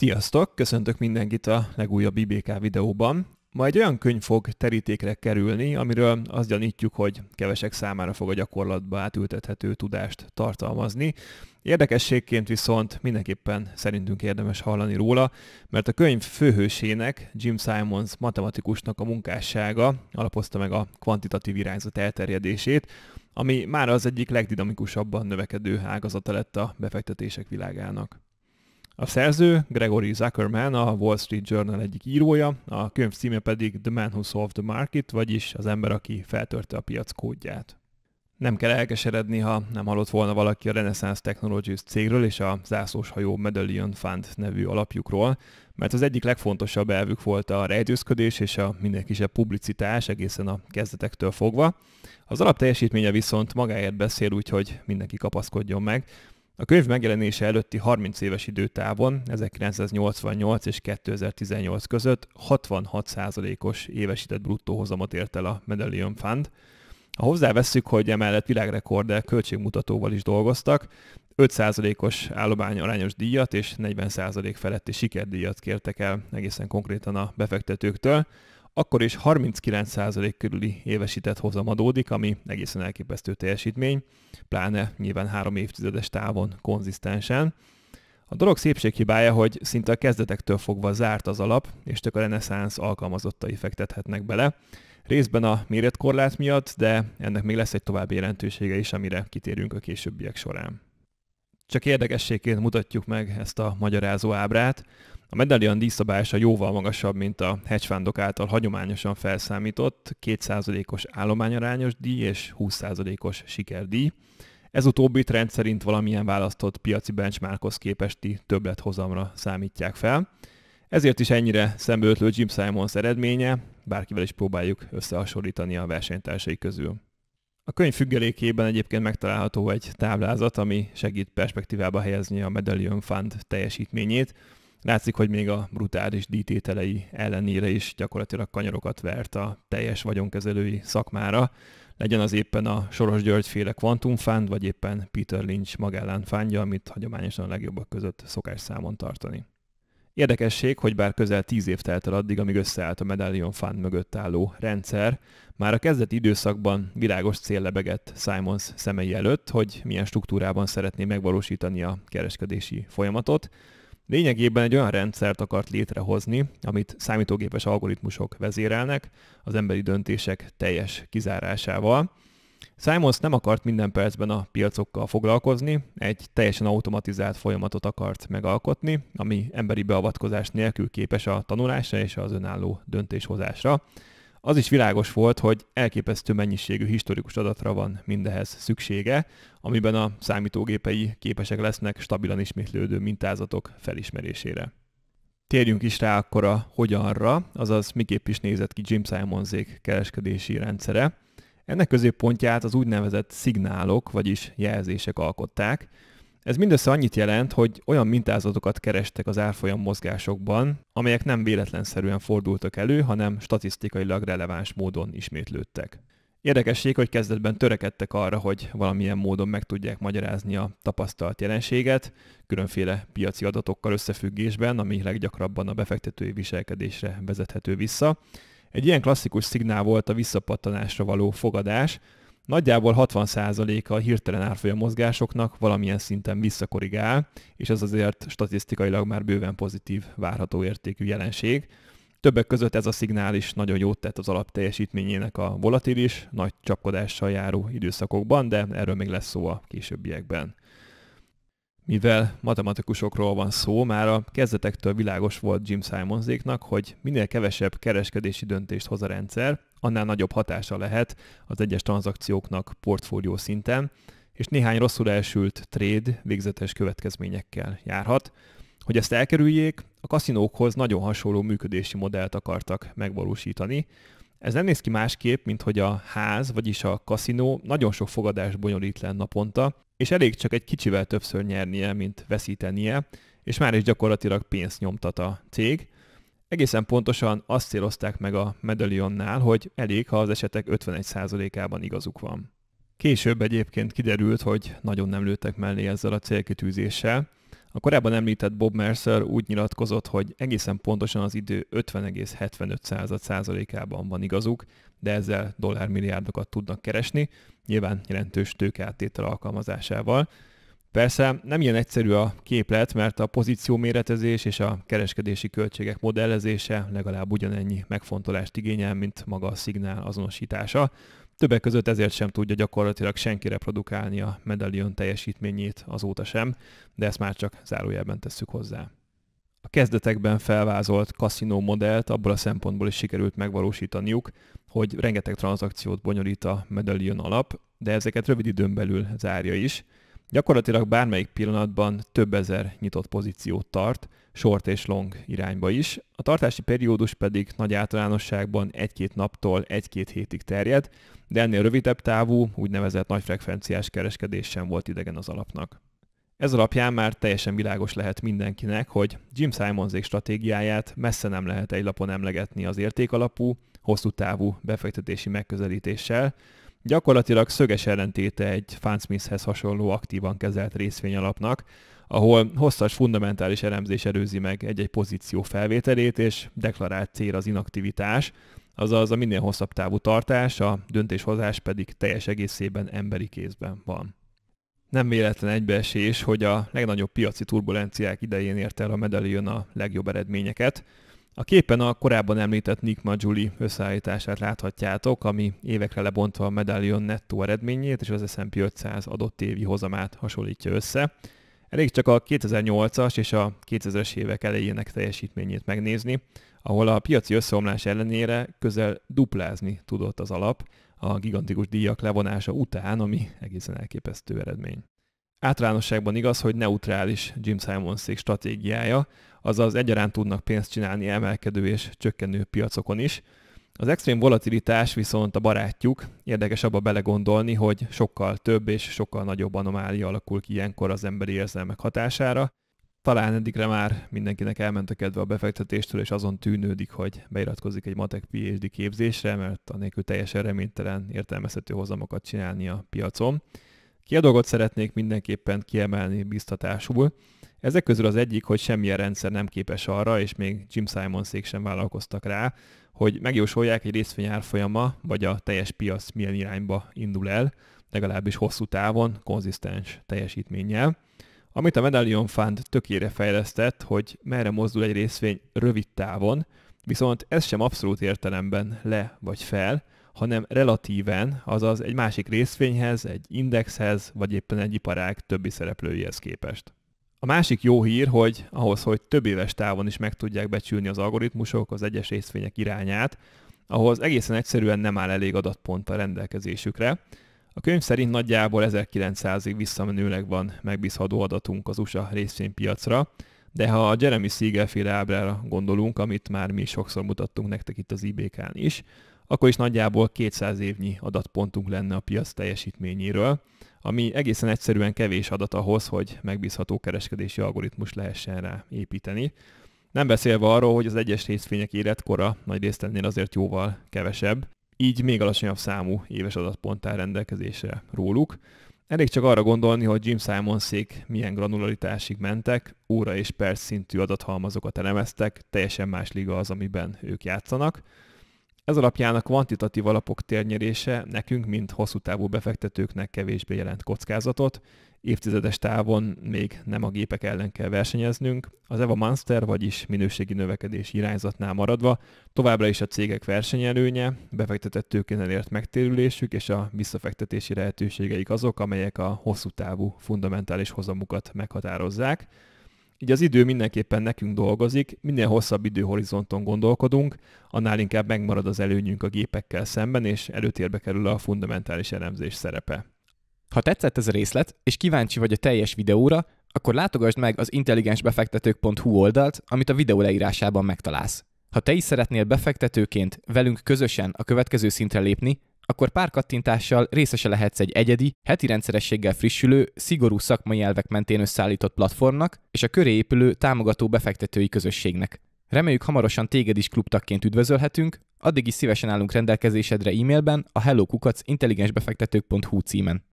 Sziasztok! Köszöntök mindenkit a legújabb IBK videóban. Ma egy olyan könyv fog terítékre kerülni, amiről azt gyanítjuk, hogy kevesek számára fog a gyakorlatba átültethető tudást tartalmazni. Érdekességként viszont mindenképpen szerintünk érdemes hallani róla, mert a könyv főhősének, Jim Simons matematikusnak a munkássága alapozta meg a kvantitatív irányzat elterjedését, ami már az egyik legdinamikusabban növekedő ágazata lett a befektetések világának. A szerző Gregory Zuckerman, a Wall Street Journal egyik írója, a könyv címe pedig The Man Who Solved the Market, vagyis az ember, aki feltörte a piac kódját. Nem kell elkeseredni, ha nem hallott volna valaki a Renaissance Technologies cégről és a zászlós hajó Medallion Fund nevű alapjukról, mert az egyik legfontosabb elvük volt a rejtőzködés és a minden kisebb publicitás egészen a kezdetektől fogva. Az teljesítménye viszont magáért beszél, úgyhogy mindenki kapaszkodjon meg, a könyv megjelenése előtti 30 éves időtávon, 1988 és 2018 között 66%-os évesített hozamot ért el a Medallion Fund. Ha hozzávesszük, hogy emellett világrekordel költségmutatóval is dolgoztak, 5%-os állomány arányos díjat és 40% feletti sikerdíjat kértek el egészen konkrétan a befektetőktől, akkor is 39% körüli évesített hozam adódik, ami egészen elképesztő teljesítmény, pláne nyilván három évtizedes távon konzisztensen. A dolog szépséghibája, hogy szinte a kezdetektől fogva zárt az alap, és csak a reneszánsz alkalmazottai fektethetnek bele, részben a méretkorlát miatt, de ennek még lesz egy további jelentősége is, amire kitérünk a későbbiek során. Csak érdekességként mutatjuk meg ezt a magyarázó ábrát. A medallion díszabása jóval magasabb, mint a hedgefundok által hagyományosan felszámított 2%-os állományarányos díj és 20%-os sikerdíj. Ez utóbbit rendszerint valamilyen választott piaci benchmarkhoz képesti többlethozamra számítják fel. Ezért is ennyire szembeötlő Jim Simons eredménye, bárkivel is próbáljuk összehasonlítani a versenytársai közül. A könyv függelékében egyébként megtalálható egy táblázat, ami segít perspektívába helyezni a Medallion Fund teljesítményét, Látszik, hogy még a brutális díjtételei ellenére is gyakorlatilag kanyarokat vert a teljes vagyonkezelői szakmára, legyen az éppen a Soros György féle Quantum Fund vagy éppen Peter Lynch Magellán fándja, amit hagyományosan a legjobbak között szokás számon tartani. Érdekesség, hogy bár közel tíz év telt el addig, amíg összeállt a Medallion Fund mögött álló rendszer, már a kezdeti időszakban világos cél lebegett Simons szemei előtt, hogy milyen struktúrában szeretné megvalósítani a kereskedési folyamatot, Lényegében egy olyan rendszert akart létrehozni, amit számítógépes algoritmusok vezérelnek, az emberi döntések teljes kizárásával. Simons nem akart minden percben a piacokkal foglalkozni, egy teljesen automatizált folyamatot akart megalkotni, ami emberi beavatkozás nélkül képes a tanulásra és az önálló döntéshozásra. Az is világos volt, hogy elképesztő mennyiségű historikus adatra van mindehez szüksége, amiben a számítógépei képesek lesznek stabilan ismétlődő mintázatok felismerésére. Térjünk is rá akkor a hogyanra, azaz miképp is nézett ki Jim Simonsék kereskedési rendszere. Ennek középpontját az úgynevezett szignálok, vagyis jelzések alkották, ez mindössze annyit jelent, hogy olyan mintázatokat kerestek az árfolyam mozgásokban, amelyek nem véletlenszerűen fordultak elő, hanem statisztikailag releváns módon ismétlődtek. Érdekesség, hogy kezdetben törekedtek arra, hogy valamilyen módon meg tudják magyarázni a tapasztalt jelenséget, különféle piaci adatokkal összefüggésben, ami leggyakrabban a befektetői viselkedésre vezethető vissza. Egy ilyen klasszikus szignál volt a visszapattanásra való fogadás, Nagyjából 60%-a hirtelen árfolyam mozgásoknak valamilyen szinten visszakorrigál, és ez azért statisztikailag már bőven pozitív várható értékű jelenség. Többek között ez a szignál is nagyon jót tett az alap teljesítményének a volatilis, nagy csapkodással járó időszakokban, de erről még lesz szó a későbbiekben. Mivel matematikusokról van szó, már a kezdetektől világos volt Jim Simonzéknak, hogy minél kevesebb kereskedési döntést hoz a rendszer, annál nagyobb hatása lehet az egyes tranzakcióknak portfólió szinten, és néhány rosszul elsült trade végzetes következményekkel járhat. Hogy ezt elkerüljék, a kaszinókhoz nagyon hasonló működési modellt akartak megvalósítani. Ez nem néz ki másképp, mint hogy a ház, vagyis a kaszinó nagyon sok fogadást bonyolít le naponta, és elég csak egy kicsivel többször nyernie, mint veszítenie, és már is gyakorlatilag pénzt nyomtat a cég – Egészen pontosan azt célozták meg a medalionnál, hogy elég, ha az esetek 51%-ában igazuk van. Később egyébként kiderült, hogy nagyon nem lőttek mellé ezzel a célkitűzéssel. A korábban említett Bob Mercer úgy nyilatkozott, hogy egészen pontosan az idő 50,75%-ában van igazuk, de ezzel dollármilliárdokat tudnak keresni, nyilván jelentős tőkeáttétel alkalmazásával, Persze nem ilyen egyszerű a képlet, mert a pozíció méretezés és a kereskedési költségek modellezése legalább ugyanennyi megfontolást igényel, mint maga a szignál azonosítása. Többek között ezért sem tudja gyakorlatilag senki reprodukálni a medallion teljesítményét azóta sem, de ezt már csak zárójelben tesszük hozzá. A kezdetekben felvázolt kaszinó modellt abból a szempontból is sikerült megvalósítaniuk, hogy rengeteg tranzakciót bonyolít a medallion alap, de ezeket rövid időn belül zárja is – Gyakorlatilag bármelyik pillanatban több ezer nyitott pozíciót tart, short és long irányba is. A tartási periódus pedig nagy általánosságban egy-két naptól egy-két hétig terjed, de ennél rövidebb távú, úgynevezett nagyfrekvenciás kereskedés sem volt idegen az alapnak. Ez alapján már teljesen világos lehet mindenkinek, hogy Jim Simonsék stratégiáját messze nem lehet egy lapon emlegetni az értékalapú, hosszú távú befektetési megközelítéssel, Gyakorlatilag szöges ellentéte egy Fansmithhez hasonló aktívan kezelt részvényalapnak, ahol hosszas fundamentális elemzés előzi meg egy-egy pozíció felvételét, és deklarált cél az inaktivitás, azaz a minél hosszabb távú tartás, a döntéshozás pedig teljes egészében emberi kézben van. Nem véletlen egybeesés, hogy a legnagyobb piaci turbulenciák idején ért el a medalion a legjobb eredményeket, a képen a korábban említett Nick Majuli összeállítását láthatjátok, ami évekre lebontva a medallion nettó eredményét és az S&P 500 adott évi hozamát hasonlítja össze. Elég csak a 2008-as és a 2000-es évek elejének teljesítményét megnézni, ahol a piaci összeomlás ellenére közel duplázni tudott az alap a gigantikus díjak levonása után, ami egészen elképesztő eredmény. Általánosságban igaz, hogy neutrális Jim Simonsék stratégiája, azaz egyaránt tudnak pénzt csinálni emelkedő és csökkenő piacokon is. Az extrém volatilitás viszont a barátjuk, érdekes abba belegondolni, hogy sokkal több és sokkal nagyobb anomália alakul ki ilyenkor az emberi érzelmek hatására. Talán eddigre már mindenkinek elment a kedve a befektetéstől, és azon tűnődik, hogy beiratkozik egy matek PhD képzésre, mert anélkül teljesen reménytelen értelmezhető hozamokat csinálni a piacon. Két dolgot szeretnék mindenképpen kiemelni biztatásul. Ezek közül az egyik, hogy semmilyen rendszer nem képes arra, és még Jim Simon szék sem vállalkoztak rá, hogy megjósolják egy részvény árfolyama, vagy a teljes piac milyen irányba indul el, legalábbis hosszú távon, konzisztens teljesítménnyel. Amit a Medallion Fund tökére fejlesztett, hogy merre mozdul egy részvény rövid távon, viszont ez sem abszolút értelemben le vagy fel, hanem relatíven, azaz egy másik részvényhez, egy indexhez, vagy éppen egy iparág többi szereplőihez képest. A másik jó hír, hogy ahhoz, hogy több éves távon is meg tudják becsülni az algoritmusok az egyes részvények irányát, ahhoz egészen egyszerűen nem áll elég adatpont a rendelkezésükre. A könyv szerint nagyjából 1900-ig visszamenőleg van megbízható adatunk az USA részvénypiacra, de ha a Jeremy Siegel féle ábrára gondolunk, amit már mi sokszor mutattunk nektek itt az IBK-n is, akkor is nagyjából 200 évnyi adatpontunk lenne a piac teljesítményéről, ami egészen egyszerűen kevés adat ahhoz, hogy megbízható kereskedési algoritmus lehessen rá építeni. Nem beszélve arról, hogy az egyes részfények életkora nagy részt ennél azért jóval kevesebb, így még alacsonyabb számú éves adatpont rendelkezésre róluk. Elég csak arra gondolni, hogy Jim szék milyen granularitásig mentek, óra és perc szintű adathalmazokat elemeztek, teljesen más liga az, amiben ők játszanak. Ez alapján a kvantitatív alapok térnyerése nekünk, mint hosszú távú befektetőknek kevésbé jelent kockázatot, évtizedes távon még nem a gépek ellen kell versenyeznünk, az EVA Monster, vagyis minőségi növekedés irányzatnál maradva továbbra is a cégek versenyelőnye, befektetett tőkén elért megtérülésük és a visszafektetési lehetőségeik azok, amelyek a hosszú távú fundamentális hozamukat meghatározzák, így az idő mindenképpen nekünk dolgozik, minél hosszabb időhorizonton gondolkodunk, annál inkább megmarad az előnyünk a gépekkel szemben, és előtérbe kerül a fundamentális elemzés szerepe. Ha tetszett ez a részlet, és kíváncsi vagy a teljes videóra, akkor látogasd meg az intelligensbefektetők.hu oldalt, amit a videó leírásában megtalálsz. Ha te is szeretnél befektetőként velünk közösen a következő szintre lépni, akkor pár kattintással részese lehetsz egy egyedi, heti rendszerességgel frissülő, szigorú szakmai elvek mentén összeállított platformnak és a köré épülő támogató befektetői közösségnek. Reméljük hamarosan téged is klubtakként üdvözölhetünk, addig is szívesen állunk rendelkezésedre e-mailben a intelligensbefektetők.hu címen.